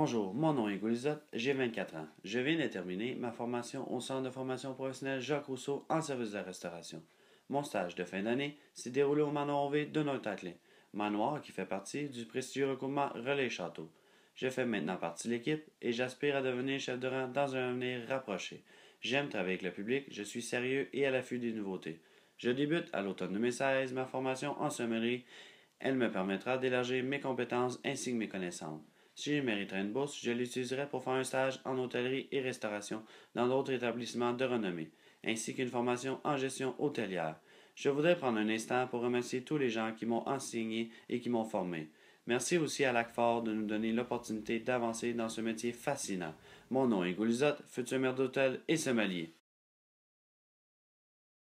Bonjour, mon nom est Goulizotte, j'ai 24 ans. Je viens de terminer ma formation au Centre de formation professionnelle Jacques Rousseau en service de restauration. Mon stage de fin d'année s'est déroulé au manoir V de Notre-Atelier, manoir qui fait partie du prestigieux recouvrement Relais Château. Je fais maintenant partie de l'équipe et j'aspire à devenir chef de rang dans un avenir rapproché. J'aime travailler avec le public, je suis sérieux et à l'affût des nouveautés. Je débute à l'automne 2016 ma formation en sommerie. Elle me permettra d'élargir mes compétences ainsi que mes connaissances. Si je mériterais une bourse, je l'utiliserai pour faire un stage en hôtellerie et restauration dans d'autres établissements de renommée, ainsi qu'une formation en gestion hôtelière. Je voudrais prendre un instant pour remercier tous les gens qui m'ont enseigné et qui m'ont formé. Merci aussi à l'ACFOR de nous donner l'opportunité d'avancer dans ce métier fascinant. Mon nom est Goulizotte, futur maire d'hôtel et sommelier.